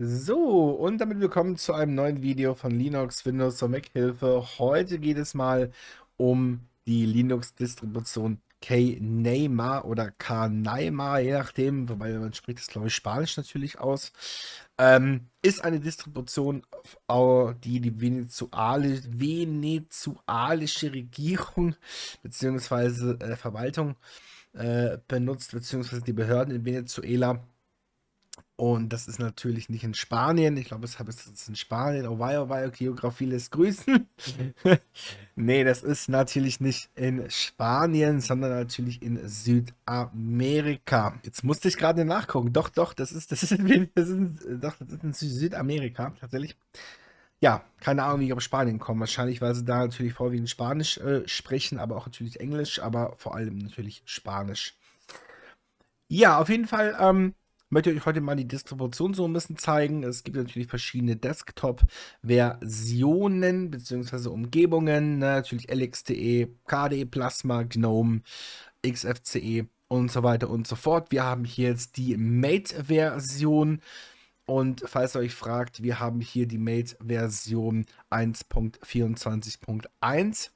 So, und damit willkommen zu einem neuen Video von Linux, Windows und Mac Hilfe. Heute geht es mal um die Linux-Distribution Kneima oder Kneima, je nachdem, wobei man spricht das, glaube ich, Spanisch natürlich aus, ähm, ist eine Distribution, die die venezuali venezualische Regierung bzw. Äh, Verwaltung äh, benutzt, bzw. die Behörden in Venezuela und das ist natürlich nicht in Spanien. Ich glaube, es ist in Spanien. Oh wow, oh, wow, Geografie lässt grüßen. nee, das ist natürlich nicht in Spanien, sondern natürlich in Südamerika. Jetzt musste ich gerade nachgucken. Doch, doch, das ist, das ist, in, das ist, doch, das ist in Südamerika, tatsächlich. Ja, keine Ahnung, wie ich auf Spanien komme. Wahrscheinlich, weil sie da natürlich vorwiegend Spanisch äh, sprechen, aber auch natürlich Englisch, aber vor allem natürlich Spanisch. Ja, auf jeden Fall ähm, möchte euch heute mal die Distribution so ein bisschen zeigen. Es gibt natürlich verschiedene Desktop-Versionen bzw. Umgebungen, ne? natürlich LXDE, KDE Plasma, GNOME, XFCE und so weiter und so fort. Wir haben hier jetzt die Mate-Version. Und falls ihr euch fragt, wir haben hier die Mate-Version 1.24.1.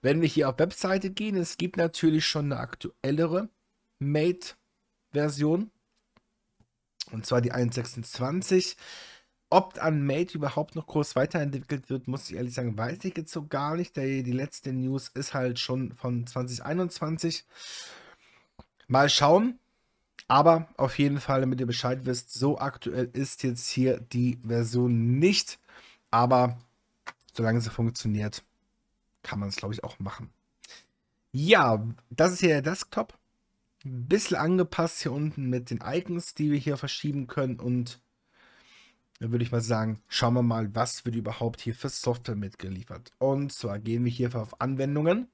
Wenn wir hier auf Webseite gehen, es gibt natürlich schon eine aktuellere Mate-Version. Und zwar die 1.26. Ob an Mate überhaupt noch groß weiterentwickelt wird, muss ich ehrlich sagen, weiß ich jetzt so gar nicht. Die, die letzte News ist halt schon von 2021. Mal schauen. Aber auf jeden Fall, damit ihr Bescheid wisst, so aktuell ist jetzt hier die Version nicht. Aber solange sie funktioniert, kann man es, glaube ich, auch machen. Ja, das ist hier der Desktop ein bisschen angepasst hier unten mit den Icons, die wir hier verschieben können. Und da würde ich mal sagen, schauen wir mal, was wird überhaupt hier für Software mitgeliefert. Und zwar gehen wir hier auf Anwendungen.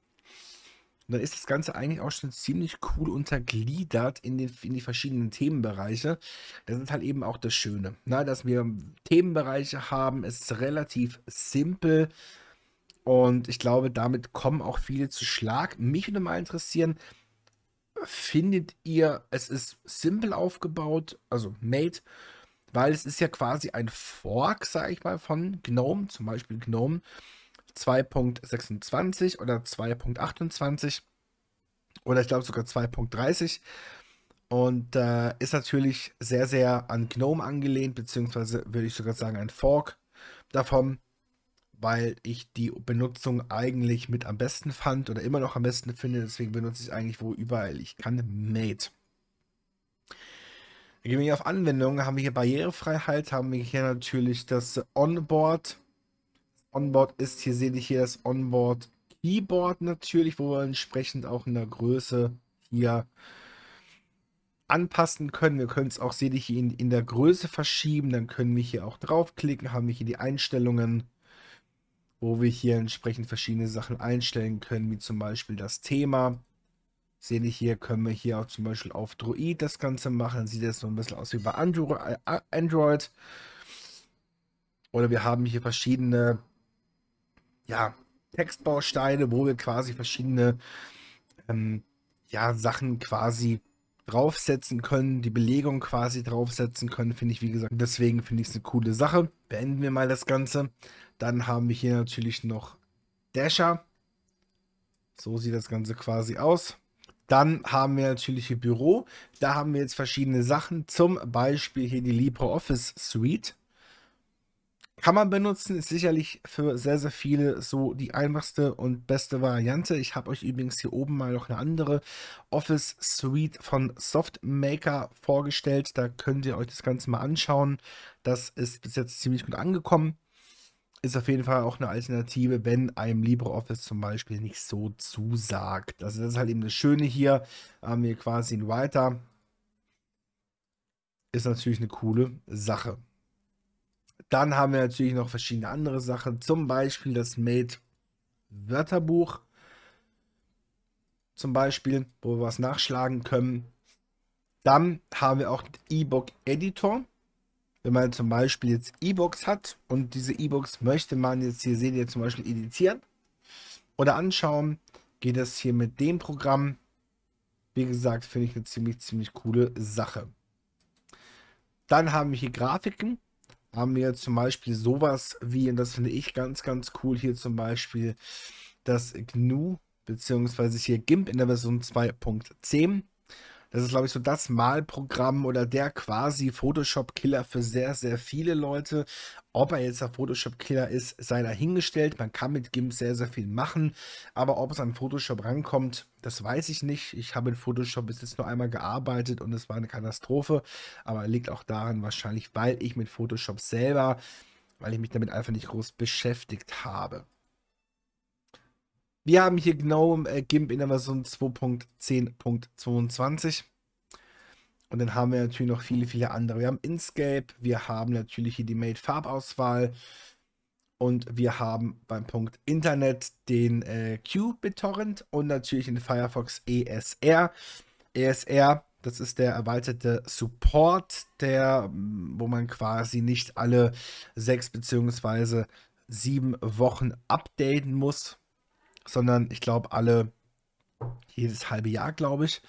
Und dann ist das Ganze eigentlich auch schon ziemlich cool untergliedert in, den, in die verschiedenen Themenbereiche. Das ist halt eben auch das Schöne, ne? dass wir Themenbereiche haben, ist relativ simpel. Und ich glaube, damit kommen auch viele zu Schlag. Mich würde mal interessieren, findet ihr, es ist simpel aufgebaut, also made, weil es ist ja quasi ein Fork, sage ich mal, von GNOME, zum Beispiel GNOME 2.26 oder 2.28 oder ich glaube sogar 2.30 und äh, ist natürlich sehr, sehr an GNOME angelehnt, beziehungsweise würde ich sogar sagen ein Fork davon weil ich die Benutzung eigentlich mit am besten fand oder immer noch am besten finde. Deswegen benutze ich es eigentlich wo überall ich kann Mate. Gehen wir hier auf Anwendungen, haben wir hier Barrierefreiheit, haben wir hier natürlich das Onboard. Onboard ist, hier sehe ich hier das Onboard Keyboard natürlich, wo wir entsprechend auch in der Größe hier anpassen können. Wir können es auch, sehe ich, in, in der Größe verschieben. Dann können wir hier auch draufklicken, haben wir hier die Einstellungen wo wir hier entsprechend verschiedene Sachen einstellen können, wie zum Beispiel das Thema. Sehen ich hier, können wir hier auch zum Beispiel auf Droid das Ganze machen. Dann sieht das so ein bisschen aus wie bei äh, äh, Android. Oder wir haben hier verschiedene ja, Textbausteine, wo wir quasi verschiedene ähm, ja, Sachen quasi draufsetzen können, die Belegung quasi draufsetzen können, finde ich, wie gesagt, deswegen finde ich es eine coole Sache. Beenden wir mal das Ganze. Dann haben wir hier natürlich noch Dasher. So sieht das Ganze quasi aus. Dann haben wir natürlich hier Büro. Da haben wir jetzt verschiedene Sachen. Zum Beispiel hier die LibreOffice Suite. Kann man benutzen, ist sicherlich für sehr, sehr viele so die einfachste und beste Variante. Ich habe euch übrigens hier oben mal noch eine andere Office Suite von Softmaker vorgestellt. Da könnt ihr euch das Ganze mal anschauen. Das ist bis jetzt ziemlich gut angekommen. Ist auf jeden Fall auch eine Alternative, wenn einem LibreOffice zum Beispiel nicht so zusagt. Also das ist halt eben das Schöne hier. Haben wir quasi ein Writer. Ist natürlich eine coole Sache. Dann haben wir natürlich noch verschiedene andere Sachen, zum Beispiel das Made-Wörterbuch. Zum Beispiel, wo wir was nachschlagen können. Dann haben wir auch den E-Book-Editor. Wenn man zum Beispiel jetzt E-Books hat und diese E-Books möchte man jetzt hier sehen, jetzt zum Beispiel editieren oder anschauen, geht das hier mit dem Programm. Wie gesagt, finde ich eine ziemlich, ziemlich coole Sache. Dann haben wir hier Grafiken haben wir zum Beispiel sowas wie, und das finde ich ganz, ganz cool, hier zum Beispiel das GNU, beziehungsweise hier GIMP in der Version 2.10. Das ist, glaube ich, so das Malprogramm oder der quasi Photoshop-Killer für sehr, sehr viele Leute. Ob er jetzt der Photoshop-Killer ist, sei dahingestellt. Man kann mit GIMP sehr, sehr viel machen. Aber ob es an Photoshop rankommt, das weiß ich nicht. Ich habe in Photoshop bis jetzt nur einmal gearbeitet und es war eine Katastrophe. Aber liegt auch daran wahrscheinlich, weil ich mit Photoshop selber, weil ich mich damit einfach nicht groß beschäftigt habe. Wir haben hier genau äh, GIMP in der Version 2.10.22. Und dann haben wir natürlich noch viele, viele andere. Wir haben Inkscape, wir haben natürlich hier die Made farbauswahl und wir haben beim Punkt Internet den äh, Q-BitTorrent und natürlich den Firefox ESR. ESR, das ist der erweiterte Support, der, mm, wo man quasi nicht alle sechs beziehungsweise sieben Wochen updaten muss, sondern ich glaube alle jedes halbe Jahr, glaube ich.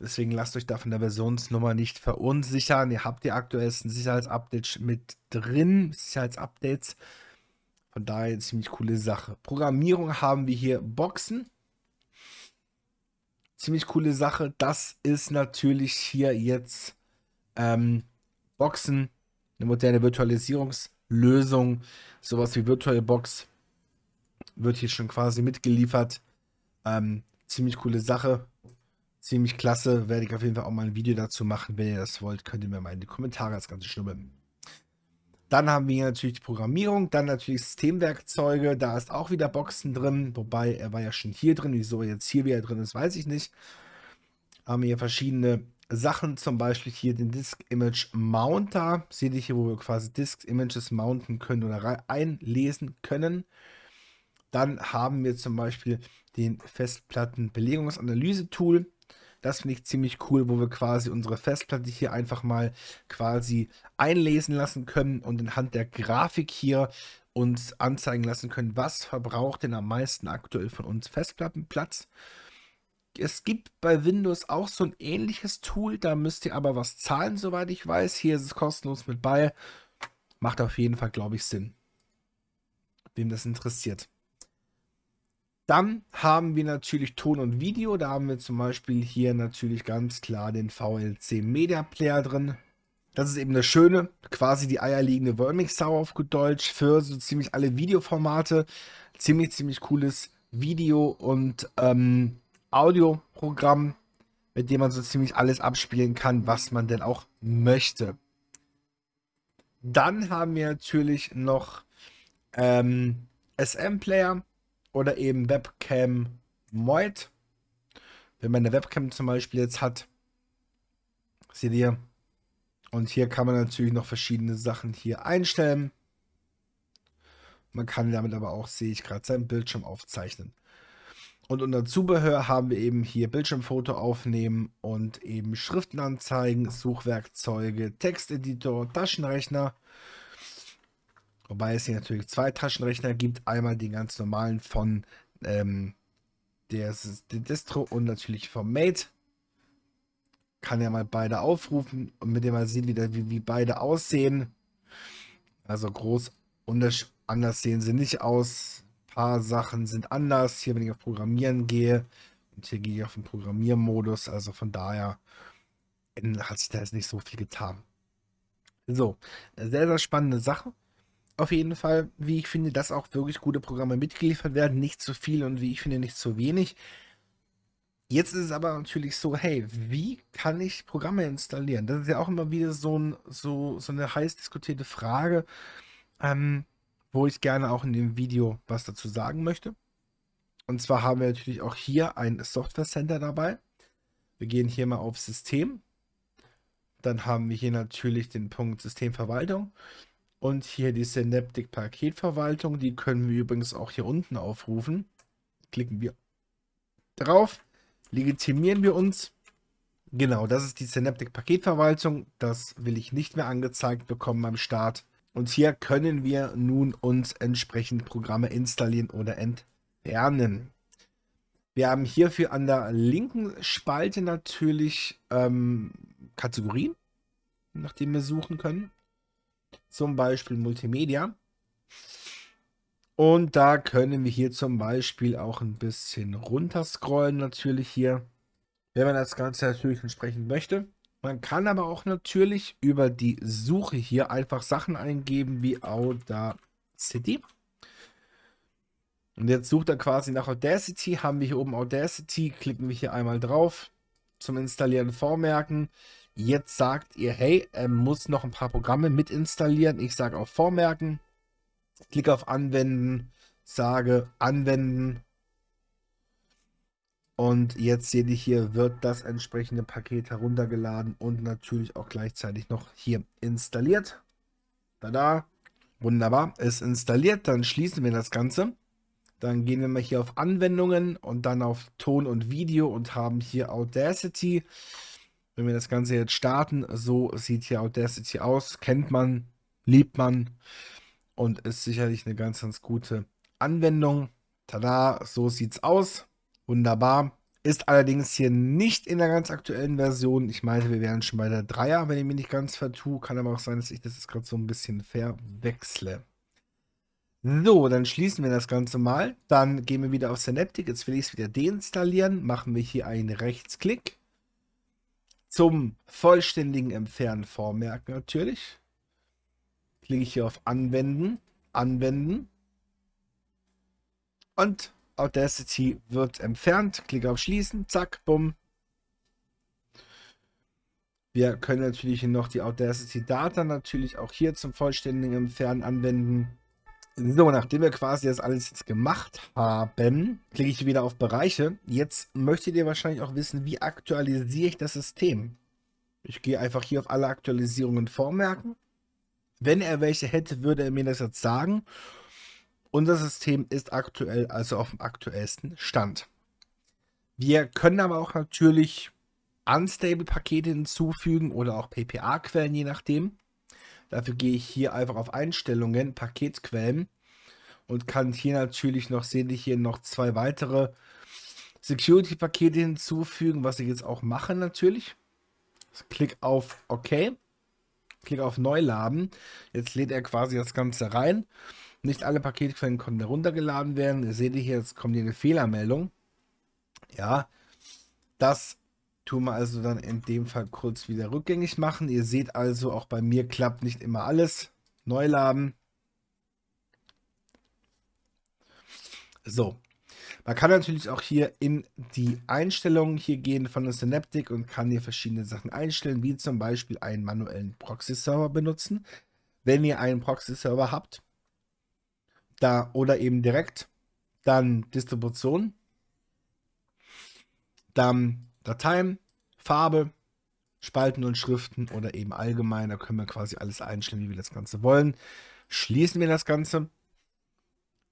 Deswegen lasst euch da von der Versionsnummer nicht verunsichern. Ihr habt die aktuellsten Sicherheitsupdates mit drin, Sicherheitsupdates. Von daher ziemlich coole Sache. Programmierung haben wir hier Boxen. Ziemlich coole Sache. Das ist natürlich hier jetzt ähm, Boxen, eine moderne Virtualisierungslösung, sowas wie VirtualBox wird hier schon quasi mitgeliefert. Ähm, ziemlich coole Sache. Ziemlich klasse. Werde ich auf jeden Fall auch mal ein Video dazu machen. Wenn ihr das wollt, könnt ihr mir mal in die Kommentare das Ganze schnubbeln. Dann haben wir hier natürlich die Programmierung, dann natürlich Systemwerkzeuge, da ist auch wieder Boxen drin, wobei er war ja schon hier drin, wieso er jetzt hier wieder drin ist, weiß ich nicht. Haben wir hier verschiedene Sachen, zum Beispiel hier den Disk Image Mounter, seht ihr hier, wo wir quasi Disk Images mounten können oder einlesen können. Dann haben wir zum Beispiel den Festplattenbelegungsanalyse-Tool. Das finde ich ziemlich cool, wo wir quasi unsere Festplatte hier einfach mal quasi einlesen lassen können und anhand der Grafik hier uns anzeigen lassen können, was verbraucht denn am meisten aktuell von uns Festplattenplatz. Es gibt bei Windows auch so ein ähnliches Tool, da müsst ihr aber was zahlen, soweit ich weiß. Hier ist es kostenlos mit bei. Macht auf jeden Fall, glaube ich, Sinn. Wem das interessiert. Dann haben wir natürlich Ton und Video. Da haben wir zum Beispiel hier natürlich ganz klar den VLC Media Player drin. Das ist eben das Schöne, quasi die eierlegende Wollmix auf gut Deutsch für so ziemlich alle Videoformate. Ziemlich, ziemlich cooles Video- und ähm, Audioprogramm, mit dem man so ziemlich alles abspielen kann, was man denn auch möchte. Dann haben wir natürlich noch ähm, SM-Player oder eben Webcam Moid. Wenn man eine Webcam zum Beispiel jetzt hat, seht ihr. Und hier kann man natürlich noch verschiedene Sachen hier einstellen. Man kann damit aber auch, sehe ich gerade, seinen Bildschirm aufzeichnen. Und unter Zubehör haben wir eben hier Bildschirmfoto aufnehmen und eben Schriftenanzeigen, Suchwerkzeuge, Texteditor, Taschenrechner, Wobei es hier natürlich zwei Taschenrechner gibt. Einmal den ganz normalen von ähm, der, der Distro und natürlich vom Mate. Kann ja mal beide aufrufen und mit dem man sieht wie, wie, wie beide aussehen. Also groß anders sehen sie nicht aus. Ein paar Sachen sind anders. Hier, wenn ich auf Programmieren gehe, und hier gehe ich auf den Programmiermodus. Also von daher hat sich da jetzt nicht so viel getan. So, sehr, sehr spannende Sache auf jeden Fall, wie ich finde, dass auch wirklich gute Programme mitgeliefert werden. Nicht zu viel und wie ich finde, nicht zu wenig. Jetzt ist es aber natürlich so, hey, wie kann ich Programme installieren? Das ist ja auch immer wieder so, ein, so, so eine heiß diskutierte Frage, ähm, wo ich gerne auch in dem Video was dazu sagen möchte. Und zwar haben wir natürlich auch hier ein Software Center dabei. Wir gehen hier mal auf System. Dann haben wir hier natürlich den Punkt Systemverwaltung. Und hier die Synaptic Paketverwaltung, die können wir übrigens auch hier unten aufrufen. Klicken wir drauf, legitimieren wir uns. Genau, das ist die Synaptic Paketverwaltung. Das will ich nicht mehr angezeigt bekommen am Start. Und hier können wir nun uns entsprechend Programme installieren oder entfernen. Wir haben hierfür an der linken Spalte natürlich ähm, Kategorien, nach denen wir suchen können zum Beispiel Multimedia. Und da können wir hier zum Beispiel auch ein bisschen runter scrollen natürlich hier, wenn man das Ganze natürlich entsprechend möchte. Man kann aber auch natürlich über die Suche hier einfach Sachen eingeben wie Audacity. Und jetzt sucht er quasi nach Audacity, haben wir hier oben Audacity, klicken wir hier einmal drauf zum Installieren vormerken. Jetzt sagt ihr, hey, er muss noch ein paar Programme mit installieren. Ich sage auf Vormerken, klicke auf Anwenden, sage Anwenden. Und jetzt seht ihr hier, wird das entsprechende Paket heruntergeladen und natürlich auch gleichzeitig noch hier installiert. Tada, wunderbar, ist installiert. Dann schließen wir das Ganze. Dann gehen wir mal hier auf Anwendungen und dann auf Ton und Video und haben hier Audacity wenn wir das Ganze jetzt starten, so sieht hier Audacity aus. Kennt man, liebt man und ist sicherlich eine ganz, ganz gute Anwendung. Tada, so sieht es aus. Wunderbar. Ist allerdings hier nicht in der ganz aktuellen Version. Ich meine, wir wären schon bei der Dreier, wenn ich mich nicht ganz vertue. Kann aber auch sein, dass ich das jetzt gerade so ein bisschen verwechsle. So, dann schließen wir das Ganze mal. Dann gehen wir wieder auf Synaptic. Jetzt will ich es wieder deinstallieren. Machen wir hier einen Rechtsklick zum vollständigen Entfernen vormerken natürlich. Klicke ich hier auf Anwenden, Anwenden. Und Audacity wird entfernt. Klicke auf Schließen, zack, bumm. Wir können natürlich noch die Audacity Data natürlich auch hier zum vollständigen Entfernen anwenden. So, nachdem wir quasi das alles jetzt gemacht haben, klicke ich wieder auf Bereiche. Jetzt möchtet ihr wahrscheinlich auch wissen, wie aktualisiere ich das System? Ich gehe einfach hier auf alle Aktualisierungen vormerken. Wenn er welche hätte, würde er mir das jetzt sagen. Unser System ist aktuell, also auf dem aktuellsten Stand. Wir können aber auch natürlich Unstable-Pakete hinzufügen oder auch PPA-Quellen, je nachdem. Dafür gehe ich hier einfach auf Einstellungen, Paketquellen und kann hier natürlich noch, sehe ich hier noch zwei weitere Security-Pakete hinzufügen, was ich jetzt auch mache natürlich. Klick auf OK. Klick auf Neuladen. Jetzt lädt er quasi das Ganze rein. Nicht alle Paketquellen konnten heruntergeladen werden. Ihr seht hier, jetzt kommt hier eine Fehlermeldung. Ja, das tun wir also dann in dem Fall kurz wieder rückgängig machen. Ihr seht also, auch bei mir klappt nicht immer alles. Neuladen. So. Man kann natürlich auch hier in die Einstellungen hier gehen von der Synaptic und kann hier verschiedene Sachen einstellen, wie zum Beispiel einen manuellen Proxy-Server benutzen, wenn ihr einen Proxy-Server habt. Da, oder eben direkt. Dann Distribution. Dann Dateien, Farbe, Spalten und Schriften oder eben allgemein. Da können wir quasi alles einstellen, wie wir das Ganze wollen. Schließen wir das Ganze.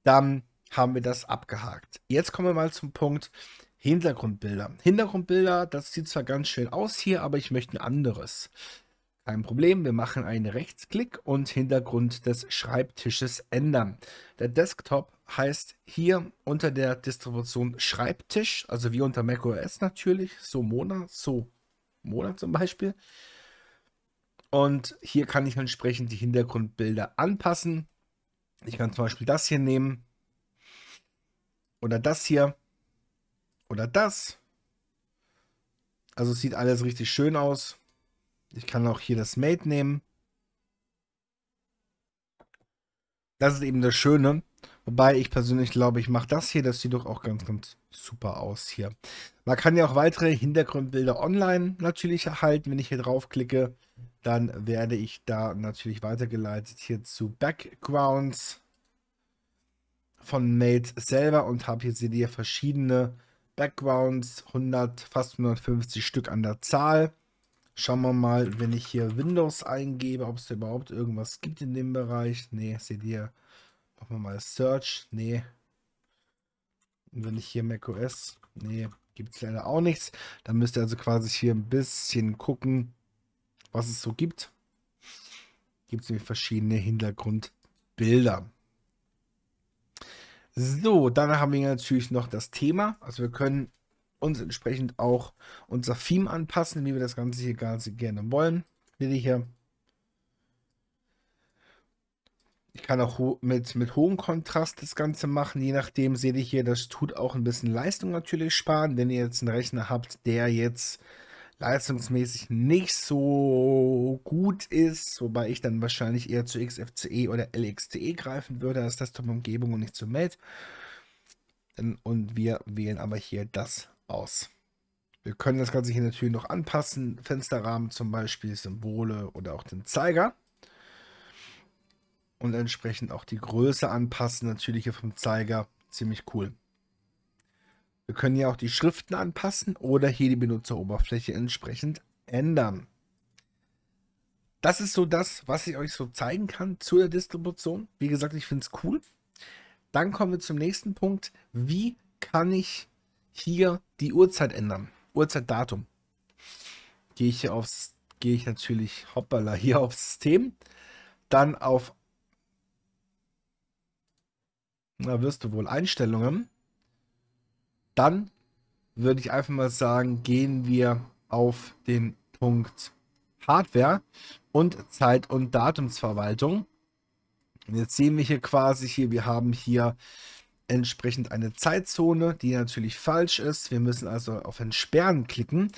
Dann haben wir das abgehakt. Jetzt kommen wir mal zum Punkt Hintergrundbilder. Hintergrundbilder, das sieht zwar ganz schön aus hier, aber ich möchte ein anderes. Kein Problem, wir machen einen Rechtsklick und Hintergrund des Schreibtisches ändern. Der Desktop heißt hier unter der Distribution Schreibtisch, also wie unter macOS natürlich, so Mona, so Mona zum Beispiel. Und hier kann ich entsprechend die Hintergrundbilder anpassen. Ich kann zum Beispiel das hier nehmen oder das hier oder das. Also sieht alles richtig schön aus. Ich kann auch hier das Mate nehmen. Das ist eben das Schöne, Wobei ich persönlich glaube, ich mache das hier, das sieht doch auch ganz, ganz super aus hier. Man kann ja auch weitere Hintergrundbilder online natürlich erhalten. Wenn ich hier draufklicke, dann werde ich da natürlich weitergeleitet hier zu Backgrounds von Mate selber und habe hier seht ihr verschiedene Backgrounds, 100, fast 150 Stück an der Zahl. Schauen wir mal, wenn ich hier Windows eingebe, ob es überhaupt irgendwas gibt in dem Bereich. Ne, seht ihr, Machen wir mal Search. Nee. Und wenn ich hier macOS. Nee, gibt es leider auch nichts. Dann müsst ihr also quasi hier ein bisschen gucken, was es so gibt. Gibt es nämlich verschiedene Hintergrundbilder. So, dann haben wir natürlich noch das Thema. Also wir können uns entsprechend auch unser Theme anpassen, wie wir das Ganze hier ganz gerne wollen. Seht ihr hier Ich kann auch ho mit, mit hohem Kontrast das Ganze machen. Je nachdem seht ihr hier, das tut auch ein bisschen Leistung natürlich sparen. Wenn ihr jetzt einen Rechner habt, der jetzt leistungsmäßig nicht so gut ist, wobei ich dann wahrscheinlich eher zu XFCE oder LXCE greifen würde als Desktop-Umgebung und nicht zu Mate. Und wir wählen aber hier das aus. Wir können das Ganze hier natürlich noch anpassen. Fensterrahmen zum Beispiel, Symbole oder auch den Zeiger und entsprechend auch die Größe anpassen, natürlich hier vom Zeiger. Ziemlich cool. Wir können ja auch die Schriften anpassen oder hier die Benutzeroberfläche entsprechend ändern. Das ist so das, was ich euch so zeigen kann zu der Distribution. Wie gesagt, ich finde es cool. Dann kommen wir zum nächsten Punkt. Wie kann ich hier die Uhrzeit ändern? Uhrzeitdatum. Gehe ich hier aufs, gehe ich natürlich, hoppala, hier aufs System, dann auf da wirst du wohl Einstellungen. Dann würde ich einfach mal sagen, gehen wir auf den Punkt Hardware und Zeit- und Datumsverwaltung. Und jetzt sehen wir hier quasi hier, wir haben hier entsprechend eine Zeitzone, die natürlich falsch ist. Wir müssen also auf Entsperren klicken,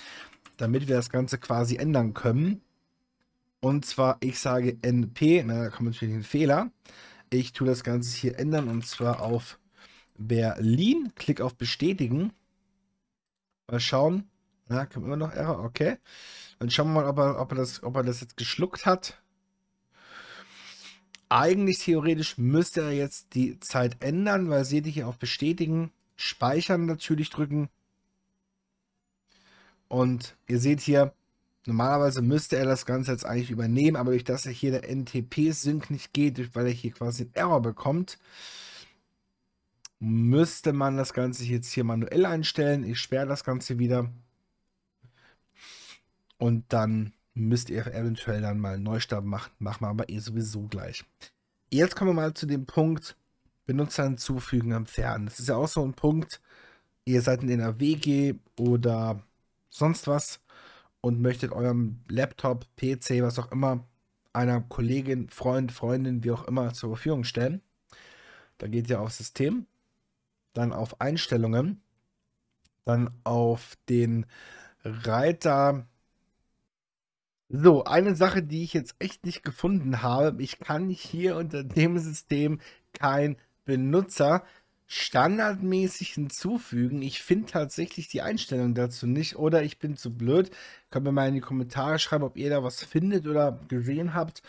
damit wir das Ganze quasi ändern können. Und zwar, ich sage NP, na, da kommt natürlich ein Fehler. Ich tue das Ganze hier ändern und zwar auf Berlin. Klick auf Bestätigen. Mal schauen. Na, kommt immer noch Error. Okay. Dann schauen wir mal, ob er, ob er, das, ob er das jetzt geschluckt hat. Eigentlich theoretisch müsste er jetzt die Zeit ändern, weil seht ihr hier auf Bestätigen, Speichern natürlich drücken. Und ihr seht hier, Normalerweise müsste er das Ganze jetzt eigentlich übernehmen, aber durch das er hier der NTP-Sync nicht geht, weil er hier quasi einen Error bekommt, müsste man das Ganze jetzt hier manuell einstellen. Ich sperre das Ganze wieder. Und dann müsst ihr eventuell dann mal einen Neustart machen. Machen wir aber eh sowieso gleich. Jetzt kommen wir mal zu dem Punkt Benutzer hinzufügen am Fern. Das ist ja auch so ein Punkt. Ihr seid in einer WG oder sonst was und möchtet eurem Laptop, PC, was auch immer, einer Kollegin, Freund, Freundin, wie auch immer zur Verfügung stellen. Da geht ihr auf System, dann auf Einstellungen, dann auf den Reiter. So, eine Sache, die ich jetzt echt nicht gefunden habe, ich kann hier unter dem System kein Benutzer standardmäßig hinzufügen. Ich finde tatsächlich die Einstellung dazu nicht oder ich bin zu blöd. Könnt ihr mal in die Kommentare schreiben, ob ihr da was findet oder gesehen habt.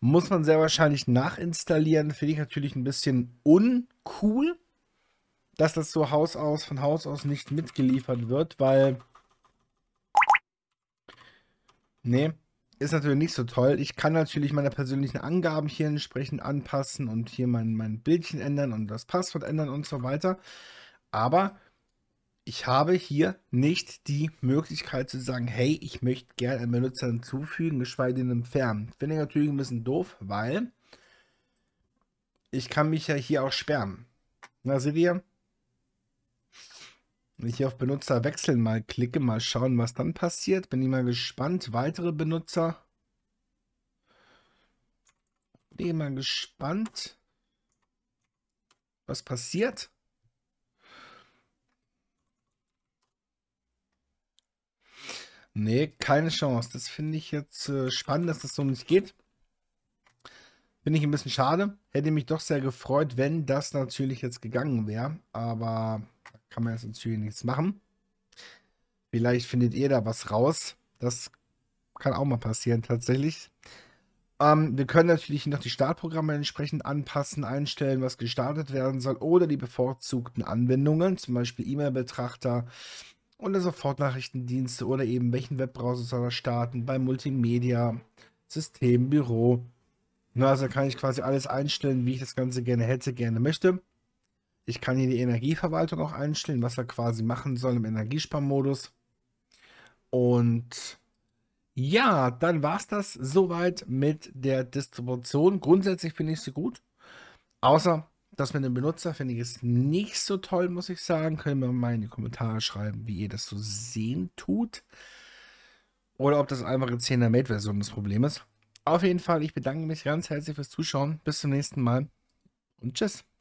Muss man sehr wahrscheinlich nachinstallieren. Finde ich natürlich ein bisschen uncool, dass das so Haus aus, von Haus aus nicht mitgeliefert wird, weil. Nee, ist natürlich nicht so toll. Ich kann natürlich meine persönlichen Angaben hier entsprechend anpassen und hier mein, mein Bildchen ändern und das Passwort ändern und so weiter. Aber ich habe hier nicht die Möglichkeit zu sagen, hey, ich möchte gerne einen Benutzer hinzufügen, geschweige denn entfernen. Finde ich natürlich ein bisschen doof, weil ich kann mich ja hier auch sperren. Na, seht ihr? Wenn ich hier auf Benutzer wechseln mal klicke, mal schauen, was dann passiert. Bin ich mal gespannt. Weitere Benutzer. Bin ich mal gespannt, was passiert. Nee, keine Chance. Das finde ich jetzt äh, spannend, dass das so nicht geht. Finde ich ein bisschen schade. Hätte mich doch sehr gefreut, wenn das natürlich jetzt gegangen wäre. Aber kann man jetzt natürlich nichts machen. Vielleicht findet ihr da was raus. Das kann auch mal passieren tatsächlich. Ähm, wir können natürlich noch die Startprogramme entsprechend anpassen, einstellen, was gestartet werden soll oder die bevorzugten Anwendungen, zum Beispiel E-Mail-Betrachter oder Sofortnachrichtendienste oder eben welchen Webbrowser soll er starten, bei Multimedia, System, Büro. Na, also kann ich quasi alles einstellen, wie ich das Ganze gerne hätte, gerne möchte. Ich kann hier die Energieverwaltung auch einstellen, was er quasi machen soll im Energiesparmodus. Und ja, dann war es das soweit mit der Distribution. Grundsätzlich finde ich sie gut. Außer das mit dem Benutzer finde ich es nicht so toll, muss ich sagen. Können wir mal in die Kommentare schreiben, wie ihr das so sehen tut. Oder ob das einfach in 10er Mate-Version das Problem ist. Auf jeden Fall, ich bedanke mich ganz herzlich fürs Zuschauen. Bis zum nächsten Mal und tschüss.